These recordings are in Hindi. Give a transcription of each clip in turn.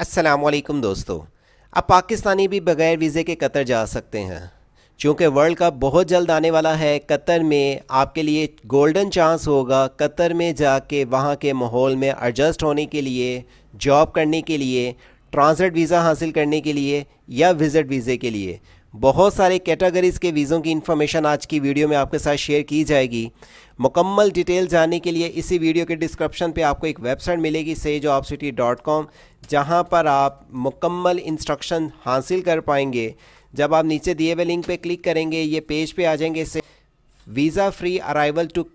असलकम दोस्तों अब पाकिस्तानी भी बग़ैर वीज़े के कतर जा सकते हैं चूँकि वर्ल्ड कप बहुत जल्द आने वाला है कतर में आपके लिए गोल्डन चांस होगा कतर में जाके वहाँ के माहौल में एडजस्ट होने के लिए जॉब करने के लिए ट्रांसलेट वीज़ा हासिल करने के लिए या विज़िट वीज़े के लिए बहुत सारे कैटेगरीज़ के वीज़ों की इन्फॉर्मेशन आज की वीडियो में आपके साथ शेयर की जाएगी मुकम्मल डिटेल जानने के लिए इसी वीडियो के डिस्क्रिप्शन पे आपको एक वेबसाइट मिलेगी sage of city dot com जहाँ पर आप मुकम्मल इंस्ट्रक्शन हासिल कर पाएंगे जब आप नीचे दिए हुए लिंक पे क्लिक करेंगे ये पेज पे आ जाएंगे से वीज़ा फ्री अराइवल टू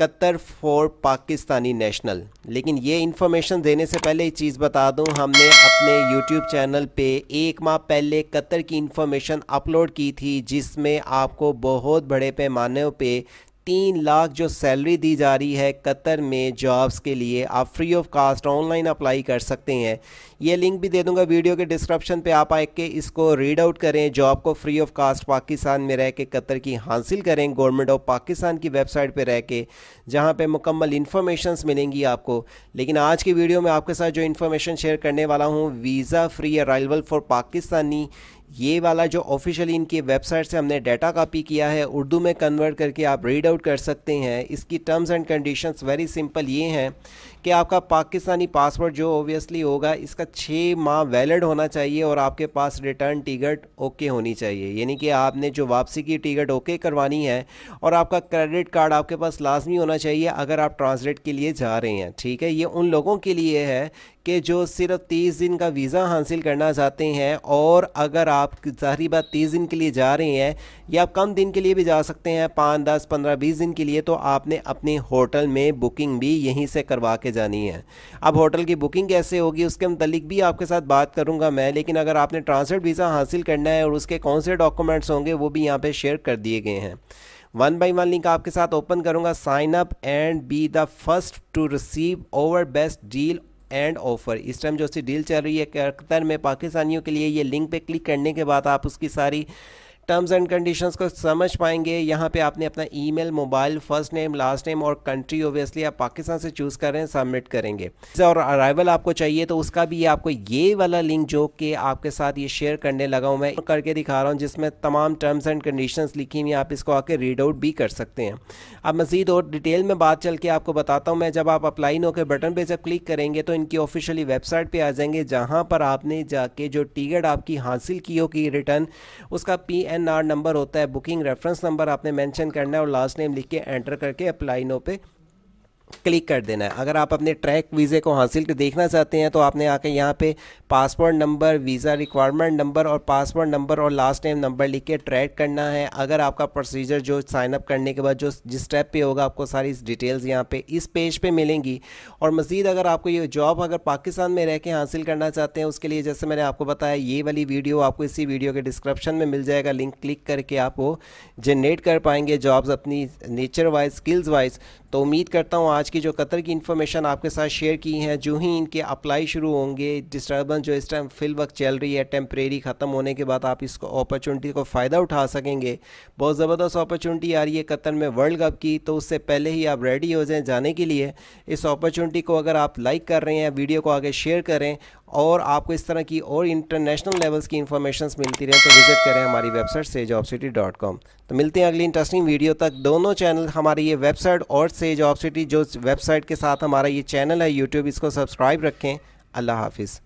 इकहत्तर फोर पाकिस्तानी नेशनल लेकिन ये इन्फॉर्मेशन देने से पहले एक चीज़ बता दूं हमने अपने यूट्यूब चैनल पे एक माह पहले कतर की इन्फॉर्मेशन अपलोड की थी जिसमें आपको बहुत बड़े पैमाने पे तीन लाख जो सैलरी दी जा रही है कतर में जॉब्स के लिए आप free of cost online apply कर सकते हैं ये लिंक भी दे दूंगा वीडियो के डिस्क्रिप्शन पे आप आके इसको रीड आउट करें जॉब को फ्री ऑफ कास्ट पाकिस्तान में रह के कतर की हासिल करें गवर्नमेंट ऑफ पाकिस्तान की वेबसाइट पर रह के जहाँ पर मुकम्मल इन्फॉर्मेशन मिलेंगी आपको लेकिन आज की वीडियो में आपके साथ जो इन्फॉर्मेशन शेयर करने वाला हूँ visa free arrival for Pakistani ये वाला जो ऑफिशियली इनकी वेबसाइट से हमने डाटा कॉपी किया है उर्दू में कन्वर्ट करके आप रीड आउट कर सकते हैं इसकी terms and conditions very simple ये हैं कि आपका पाकिस्तानी पासपोर्ट जो ओबियसली होगा इसका छः माह वैलिड होना चाहिए और आपके पास रिटर्न टिकट ओके होनी चाहिए यानी कि आपने जो वापसी की टिकट ओके करवानी है और आपका क्रेडिट कार्ड आपके पास लाजमी होना चाहिए अगर आप ट्रांसलेट के लिए जा रहे हैं ठीक है ये उन लोगों के लिए है कि जो सिर्फ तीस दिन का वीज़ा हासिल करना चाहते हैं और अगर आप ज़ाहरी बात तीस दिन के लिए जा रहे हैं या आप कम दिन के लिए भी जा सकते हैं पाँच दस पंद्रह बीस दिन के लिए तो आपने अपने होटल में बुकिंग भी यहीं से करवा के जानी है अब होटल की बुकिंग कैसे होगी उसके मतलब भी आपके साथ बात करूँगा मैं लेकिन अगर आपने ट्रांसलेट वीज़ा हासिल करना है और उसके कौन से डॉक्यूमेंट्स होंगे वो भी यहाँ पर शेयर कर दिए गए हैं वन बाई वन लिंक आपके साथ ओपन करूंगा sign up and be the first to receive over best deal and offer इस टाइम जो उसकी डील चल रही है कतर में पाकिस्तानियों के लिए ये लिंक पे क्लिक करने के बाद आप उसकी सारी टर्म्स एंड कंडीशंस को समझ पाएंगे यहाँ पे आपने अपना email mobile first name last name और कंट्री ओबियसली आप पाकिस्तान से चूज़ कर रहे हैं सबमिट करेंगे और अराइवल आपको चाहिए तो उसका भी आपको ये वाला लिंक जो कि आपके साथ ये शेयर करने लगा हूँ मैं करके दिखा रहा हूँ जिसमें तमाम टर्म्स एंड कंडीशन लिखी हुई आप इसको आके रीड आउट भी कर सकते हैं अब मज़ीद और डिटेल में बात चल के आपको बताता हूँ मैं जब आप अप्लाई नो के बटन पर जब क्लिक करेंगे तो इनकी ऑफिशियली वेबसाइट पर आ जाएंगे जहाँ पर आपने जाके जो टिकट आपकी हासिल की होगी रिटर्न उसका P N N R number होता है बुकिंग रेफरेंस नंबर आपने मैंशन करना है और लास्ट नेम लिख के एंटर करके अप्लाई नो पे क्लिक कर देना है अगर आप अपने ट्रैक वीज़े को हासिल कर देखना चाहते हैं तो आपने आके यहाँ पे passport number visa requirement number और पासपोर्ट नंबर और लास्ट टाइम नंबर लिख के ट्रैक करना है अगर आपका प्रोसीजर जो साइनअप करने के बाद जो जिस स्टेप पे होगा आपको सारी डिटेल्स यहाँ पे इस पेज पे मिलेंगी और मज़ीद अगर आपको ये जॉब अगर पाकिस्तान में रह के हासिल करना चाहते हैं उसके लिए जैसे मैंने आपको बताया ये वाली वीडियो आपको इसी वीडियो के डिस्क्रिप्शन में मिल जाएगा लिंक क्लिक करके आप वो जनरेट कर पाएंगे जॉब्स अपनी नेचर वाइज स्किल्स वाइज तो उम्मीद करता हूँ आज की जो कतर की इन्फॉर्मेशन आपके साथ शेयर की है जो ही इनके अप्लाई शुरू होंगे डिस्टर्बेंस सीजन जो इस टाइम फिल वक्त चल रही है टेम्परेरी ख़त्म होने के बाद आप इसको अपॉर्चुनिटी को फ़ायदा उठा सकेंगे बहुत ज़बरदस्त अपॉर्चुनिटी आ रही है कतर में वर्ल्ड कप की तो उससे पहले ही आप रेडी हो जाएँ जाने के लिए इस अपॉर्चुनिटी को अगर आप लाइक कर रहे हैं वीडियो को आगे शेयर करें और आपको इस तरह की और इंटरनेशनल लेवल्स की इन्फॉर्मेशन मिलती रहे तो विज़िट करें हमारी website sage of city dot com तो मिलते हैं अगली इंटरेस्टिंग वीडियो तक दोनों चैनल हमारी ये वेबसाइट और सेज ऑफ सिटी जो वेबसाइट के साथ हमारा ये चैनल है यूट्यूब इसको सब्सक्राइब रखें अल्लाह हाफिज़